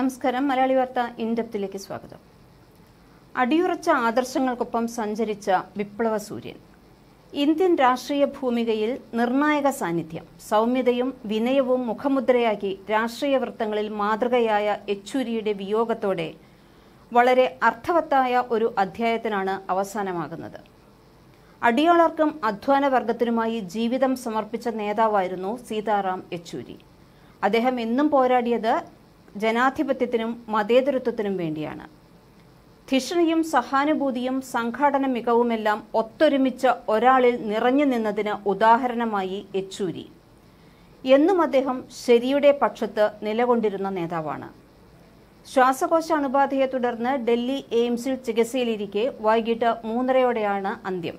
നമസ്കാരം മലയാളി വാർത്ത ഇൻഡെപ്തിലേക്ക് സ്വാഗതം അടിയുറച്ച ആദർശങ്ങൾക്കൊപ്പം സഞ്ചരിച്ച വിപ്ലവ സൂര്യൻ ഇന്ത്യൻ രാഷ്ട്രീയ ഭൂമികയിൽ നിർണായക സാന്നിധ്യം സൗമ്യതയും വിനയവും മുഖമുദ്രയാക്കി രാഷ്ട്രീയ വൃത്തങ്ങളിൽ മാതൃകയായ യെച്ചൂരിയുടെ വിയോഗത്തോടെ വളരെ അർത്ഥവത്തായ ഒരു അധ്യായത്തിനാണ് അവസാനമാകുന്നത് അടിയാളർക്കും അധ്വാനവർഗത്തിനുമായി ജീവിതം സമർപ്പിച്ച നേതാവായിരുന്നു സീതാറാം യെച്ചൂരി അദ്ദേഹം എന്നും പോരാടിയത് ജനാധിപത്യത്തിനും മതേതരത്വത്തിനും വേണ്ടിയാണ് ധിഷണയും സഹാനുഭൂതിയും സംഘാടന മികവുമെല്ലാം ഒത്തൊരുമിച്ച ഒരാളിൽ നിറഞ്ഞു നിന്നതിന് ഉദാഹരണമായി യെച്ചൂരി എന്നും അദ്ദേഹം ശരിയുടെ പക്ഷത്ത് നിലകൊണ്ടിരുന്ന നേതാവാണ് ശ്വാസകോശ അണുബാധയെ തുടർന്ന് ഡൽഹി എയിംസിൽ ചികിത്സയിലിരിക്കെ വൈകിട്ട് മൂന്നരയോടെയാണ് അന്ത്യം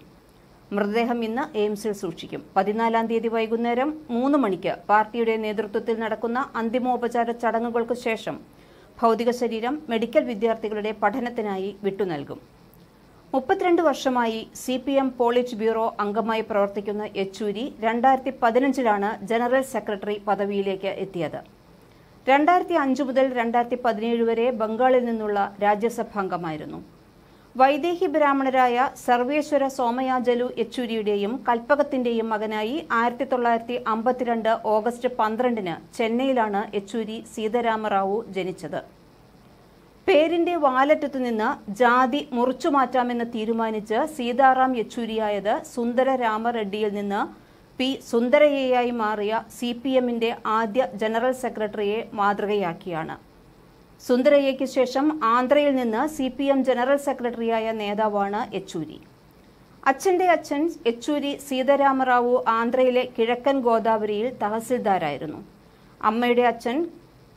മൃതദേഹം ഇന്ന് എയിംസിൽ സൂക്ഷിക്കും പതിനാലാം തീയതി വൈകുന്നേരം മൂന്ന് മണിക്ക് പാർട്ടിയുടെ നേതൃത്വത്തിൽ നടക്കുന്ന അന്തിമോപചാര ചടങ്ങുകൾക്ക് ശേഷം ഭൗതിക ശരീരം മെഡിക്കൽ വിദ്യാർത്ഥികളുടെ പഠനത്തിനായി വിട്ടുനൽകും മുപ്പത്തിരണ്ട് വർഷമായി സി പി എം പോളിറ്റ് ബ്യൂറോ അംഗമായി പ്രവർത്തിക്കുന്ന യെച്ചൂരി രണ്ടായിരത്തി പതിനഞ്ചിലാണ് ജനറൽ സെക്രട്ടറി പദവിയിലേക്ക് എത്തിയത് രണ്ടായിരത്തി അഞ്ച് മുതൽ രണ്ടായിരത്തി പതിനേഴ് വരെ ബംഗാളിൽ നിന്നുള്ള രാജ്യസഭാംഗമായിരുന്നു വൈദേഹി ബ്രാഹ്മണരായ സർവേശ്വര സോമയാജലു യെച്ചൂരിയുടെയും കൽപ്പകത്തിന്റെയും മകനായി ആയിരത്തി തൊള്ളായിരത്തി അമ്പത്തിരണ്ട് ഓഗസ്റ്റ് പന്ത്രണ്ടിന് ചെന്നൈയിലാണ് യെച്ചൂരി സീതാരാമറാവു ജനിച്ചത് പേരിന്റെ വാലറ്റത്തു നിന്ന് ജാതി മുറിച്ചു മാറ്റാമെന്ന് തീരുമാനിച്ച് സീതാറാം യെച്ചൂരിയായത് സുന്ദര രാമറെഡ്ഡിയിൽ നിന്ന് പി സുന്ദരയ്യയായി മാറിയ സി പി എമ്മിന്റെ ആദ്യ ജനറൽ സെക്രട്ടറിയെ മാതൃകയാക്കിയാണ് സുന്ദരയ്യയ്ക്ക് ശേഷം ആന്ധ്രയിൽ നിന്ന് സി പി എം ജനറൽ സെക്രട്ടറിയായ നേതാവാണ് യെച്ചൂരി അച്ഛൻ്റെ അച്ഛൻ യെച്ചൂരി സീതാരാമറാവു ആന്ധ്രയിലെ കിഴക്കൻ ഗോദാവരിയിൽ തഹസിൽദാരായിരുന്നു അമ്മയുടെ അച്ഛൻ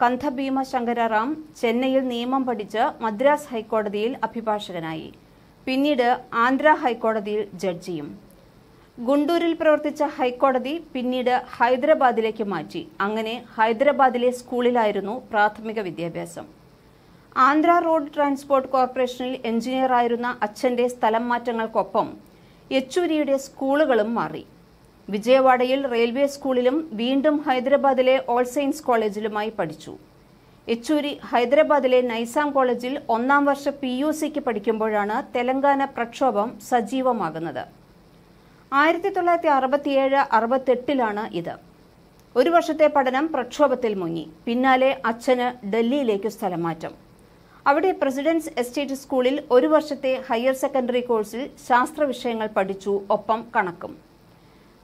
കന്ധഭീമ ശങ്കരറാം ചെന്നൈയിൽ നിയമം പഠിച്ച് മദ്രാസ് ഹൈക്കോടതിയിൽ അഭിഭാഷകനായി പിന്നീട് ആന്ധ്ര ഹൈക്കോടതിയിൽ ജഡ്ജിയും ഗുണ്ടൂരിൽ പ്രവർത്തിച്ച ഹൈക്കോടതി പിന്നീട് ഹൈദരാബാദിലേക്ക് മാറ്റി അങ്ങനെ ഹൈദരാബാദിലെ സ്കൂളിലായിരുന്നു പ്രാഥമിക വിദ്യാഭ്യാസം ആന്ധ്ര റോഡ് ട്രാൻസ്പോർട്ട് കോർപ്പറേഷനിൽ എഞ്ചിനീയറായിരുന്ന അച്ഛന്റെ സ്ഥലം മാറ്റങ്ങൾക്കൊപ്പം യെച്ചൂരിയുടെ സ്കൂളുകളും മാറി വിജയവാഡയിൽ റെയിൽവേ സ്കൂളിലും വീണ്ടും ഹൈദരാബാദിലെ ഓൾ സയൻസ് കോളേജിലുമായി പഠിച്ചു യെച്ചൂരി ഹൈദരാബാദിലെ നൈസാം കോളേജിൽ ഒന്നാം വർഷ പി യു സിക്ക് പഠിക്കുമ്പോഴാണ് തെലങ്കാന പ്രക്ഷോഭം സജീവമാകുന്നത് ആയിരത്തി തൊള്ളായിരത്തി അറുപത്തിയേഴ് അറുപത്തെട്ടിലാണ് ഇത് ഒരു വർഷത്തെ പഠനം പ്രക്ഷോഭത്തിൽ മുങ്ങി പിന്നാലെ അച്ഛന് ഡൽഹിയിലേക്ക് സ്ഥലം മാറ്റം അവിടെ പ്രസിഡൻസ് എസ്റ്റേറ്റ് സ്കൂളിൽ ഒരു വർഷത്തെ ഹയർ സെക്കൻഡറി കോഴ്സിൽ ശാസ്ത്ര വിഷയങ്ങൾ പഠിച്ചു ഒപ്പം കണക്കും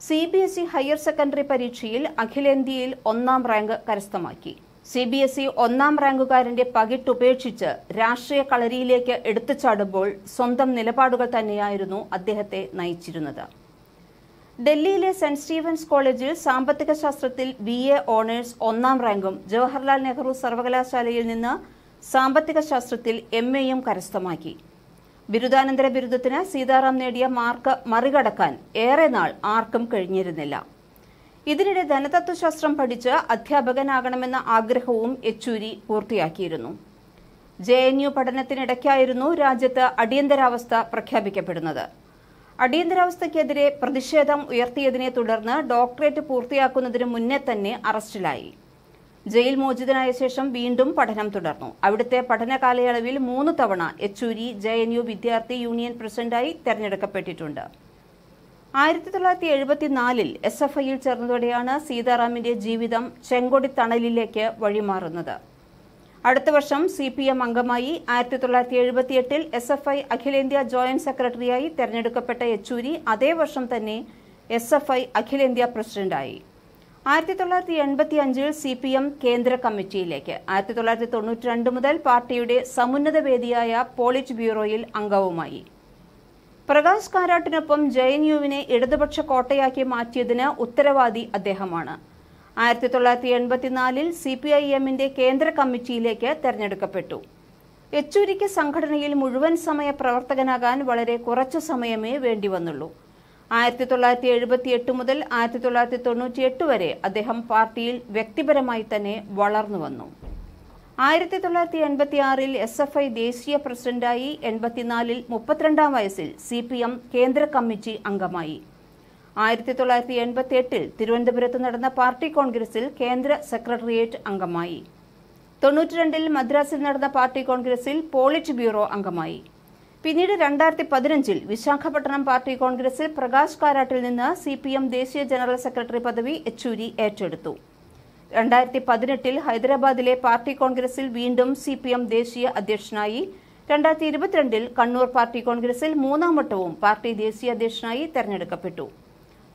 C B S E higher secondary പരീക്ഷയിൽ അഖിലേന്ത്യയിൽ ഒന്നാം റാങ്ക് കരസ്ഥമാക്കി സി ബി എസ് ഇ ഒന്നാം റാങ്കുകാരന്റെ പകിട്ടുപേക്ഷിച്ച് രാഷ്ട്രീയ കളരിയിലേക്ക് എടുത്തുചാടുമ്പോൾ സ്വന്തം നിലപാടുകൾ തന്നെയായിരുന്നു അദ്ദേഹത്തെ നയിച്ചിരുന്നത് ഡൽഹിയിലെ സെന്റ് സ്റ്റീവൻസ് കോളേജിൽ സാമ്പത്തിക ശാസ്ത്രത്തിൽ ബി എ ഓണേഴ്സ് ഒന്നാം റാങ്കും ജവഹർലാൽ നെഹ്റു സർവകലാശാലയിൽ നിന്ന് സാമ്പത്തിക ശാസ്ത്രത്തിൽ എം എയും കരസ്ഥമാക്കി ബിരുദാനന്തര ബിരുദത്തിന് സീതാറാം നേടിയ മാർക്ക് മറികടക്കാൻ ഏറെ നാൾ ആർക്കും കഴിഞ്ഞിരുന്നില്ല ഇതിനിടെ ധനതത്വശാസ്ത്രം പഠിച്ച് അധ്യാപകനാകണമെന്ന ആഗ്രഹവും യെച്ചൂരി പൂർത്തിയാക്കിയിരുന്നു ജെ എൻ യു പഠനത്തിനിടയ്ക്കായിരുന്നു രാജ്യത്ത് അടിയന്തരാവസ്ഥ പ്രഖ്യാപിക്കപ്പെടുന്നത് അടിയന്തരാവസ്ഥയ്ക്കെതിരെ പ്രതിഷേധം ഉയർത്തിയതിനെ തുടർന്ന് ഡോക്ടറേറ്റ് പൂർത്തിയാക്കുന്നതിന് മുന്നേ തന്നെ അറസ്റ്റിലായി ജയിൽ മോചിതനായ ശേഷം വീണ്ടും പഠനം തുടർന്നു അവിടുത്തെ പഠന കാലയളവിൽ മൂന്ന് തവണ യെച്ചൂരി ജെ എൻ യു വിദ്യാർത്ഥി യൂണിയൻ പ്രസിഡന്റായി തെരഞ്ഞെടുക്കപ്പെട്ടിട്ടുണ്ട് ആയിരത്തി തൊള്ളായിരത്തി എഴുപത്തിനാലിൽ എസ് എഫ് ഐയിൽ ചേർന്നതോടെയാണ് സീതാറാമിന്റെ ജീവിതം ചെങ്കൊടി തണലിലേക്ക് വഴിമാറുന്നത് അടുത്ത വർഷം സി പി എം അംഗമായി ആയിരത്തി തൊള്ളായിരത്തി എഴുപത്തിയെട്ടിൽ എസ് എഫ് ഐ അഖിലേന്ത്യാ ജോയിന്റ് സെക്രട്ടറിയായി തെരഞ്ഞെടുക്കപ്പെട്ട യെച്ചൂരി അതേ വർഷം തന്നെ എസ് എഫ് ഐ അഖിലേന്ത്യാ പ്രസിഡന്റായി ആയിരത്തി തൊള്ളായിരത്തി എൺപത്തി അഞ്ചിൽ സി പി എം കേന്ദ്ര കമ്മിറ്റിയിലേക്ക് ആയിരത്തി തൊള്ളായിരത്തി തൊണ്ണൂറ്റി രണ്ട് മുതൽ പാർട്ടിയുടെ സമുന്നത വേദിയായ പോളിറ്റ് ബ്യൂറോയിൽ അംഗവുമായി പ്രകാശ് കാരാട്ടിനൊപ്പം ജെ എൻ യുവിനെ ഇടതുപക്ഷ കോട്ടയാക്കി മാറ്റിയതിന് ഉത്തരവാദി അദ്ദേഹമാണ് ആയിരത്തി തൊള്ളായിരത്തി എൺപത്തിനാലിൽ സി പി ഐ എമ്മിന്റെ കേന്ദ്ര കമ്മിറ്റിയിലേക്ക് തെരഞ്ഞെടുക്കപ്പെട്ടു യെച്ചൂരിക്ക് സംഘടനയിൽ മുഴുവൻ സമയ പ്രവർത്തകനാകാൻ വളരെ കുറച്ചു സമയമേ വേണ്ടി വന്നുള്ളൂ ആയിരത്തി തൊള്ളായിരത്തി എഴുപത്തി എട്ട് മുതൽ ആയിരത്തി തൊള്ളായിരത്തി തൊണ്ണൂറ്റി എട്ട് വരെ അദ്ദേഹം പാർട്ടിയിൽ വ്യക്തിപരമായി തന്നെ വളർന്നു വന്നു ആയിരത്തി തൊള്ളായിരത്തി എൺപത്തി ആറിൽ എസ് എഫ് ഐ ദേശീയ പ്രസിഡന്റായി എൺപത്തിനാലിൽ മുപ്പത്തിരണ്ടാം വയസ്സിൽ സി പി എം കേന്ദ്ര കമ്മിറ്റി അംഗമായി ആയിരത്തി തൊള്ളായിരത്തി എൺപത്തി എട്ടിൽ തിരുവനന്തപുരത്ത് നടന്ന പാർട്ടി കോൺഗ്രസിൽ കേന്ദ്ര സെക്രട്ടേറിയറ്റ് അംഗമായി തൊണ്ണൂറ്റിരണ്ടിൽ മദ്രാസിൽ നടന്ന പാർട്ടി കോൺഗ്രസിൽ പോളിറ്റ് ബ്യൂറോ അംഗമായി പിന്നീട് രണ്ടായിരത്തി പതിനഞ്ചിൽ വിശാഖപട്ടണം പാർട്ടി കോൺഗ്രസിൽ പ്രകാശ് കാരാട്ടിൽ നിന്ന് സി പി എം ദേശീയ ജനറൽ സെക്രട്ടറി പദവി യെച്ചൂരി ഏറ്റെടുത്തു രണ്ടായിരത്തി പതിനെട്ടിൽ ഹൈദരാബാദിലെ പാർട്ടി കോൺഗ്രസിൽ വീണ്ടും സി പി എം ദേശീയ അധ്യക്ഷനായി രണ്ടായിരത്തി ഇരുപത്തിരണ്ടിൽ കണ്ണൂർ പാർട്ടി കോൺഗ്രസിൽ മൂന്നാം വട്ടവും പാർട്ടി ദേശീയ അധ്യക്ഷനായി തെരഞ്ഞെടുക്കപ്പെട്ടു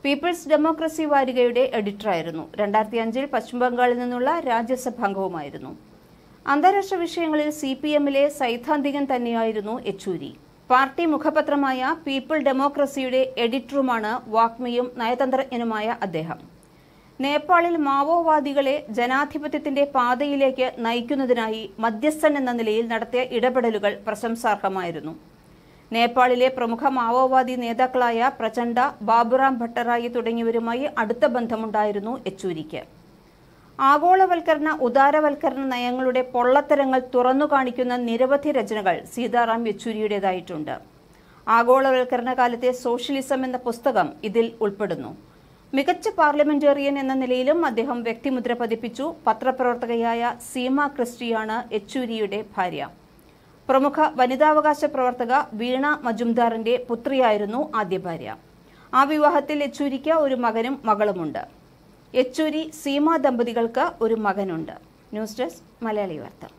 പീപ്പിൾസ് ഡെമോക്രസി വാരികയുടെ എഡിറ്ററായിരുന്നു രണ്ടായിരത്തി അഞ്ചിൽ പശ്ചിമബംഗാളിൽ നിന്നുള്ള രാജ്യസഭാംഗവുമായിരുന്നു അന്താരാഷ്ട്ര വിഷയങ്ങളിൽ സി പി എമ്മിലെ സൈദ്ധാന്തികൻ തന്നെയായിരുന്നു യെച്ചൂരി പാർട്ടി മുഖപത്രമായ പീപ്പിൾ ഡെമോക്രസിയുടെ എഡിറ്ററുമാണ് വാഗ്മിയും നയതന്ത്രജ്ഞനുമായ അദ്ദേഹം നേപ്പാളിൽ മാവോവാദികളെ ജനാധിപത്യത്തിന്റെ പാതയിലേക്ക് നയിക്കുന്നതിനായി മധ്യസ്ഥൻ എന്ന നിലയിൽ നടത്തിയ ഇടപെടലുകൾ പ്രശംസാർഹമായിരുന്നു നേപ്പാളിലെ പ്രമുഖ മാവോവാദി നേതാക്കളായ പ്രചണ്ഡ ബാബുറാം ഭട്ടറായി തുടങ്ങിയവരുമായി അടുത്ത ബന്ധമുണ്ടായിരുന്നു യെച്ചൂരിക്ക് ആഗോളവൽക്കരണ ഉദാരവൽക്കരണ നയങ്ങളുടെ പൊള്ളത്തരങ്ങൾ തുറന്നു കാണിക്കുന്ന നിരവധി രചനകൾ സീതാറാം യെച്ചൂരിയുടേതായിട്ടുണ്ട് ആഗോളവൽക്കരണ കാലത്തെ സോഷ്യലിസം എന്ന പുസ്തകം ഇതിൽ ഉൾപ്പെടുന്നു മികച്ച പാർലമെന്റേറിയൻ എന്ന നിലയിലും അദ്ദേഹം വ്യക്തിമുദ്ര പതിപ്പിച്ചു പത്രപ്രവർത്തകയായ സീമ ക്രിസ്റ്റിയാണ് യെച്ചൂരിയുടെ ഭാര്യ പ്രമുഖ വനിതാവകാശ പ്രവർത്തക വീണ മജുംദാറിന്റെ പുത്രിയായിരുന്നു ആദ്യ ഭാര്യ ആ വിവാഹത്തിൽ യെച്ചൂരിക്ക് ഒരു മകനും മകളുമുണ്ട് യെച്ചൂരി സീമ ദമ്പതികൾക്ക് ഒരു മകനുണ്ട് ന്യൂസ് ഡെസ്ക് മലയാളി വാർത്ത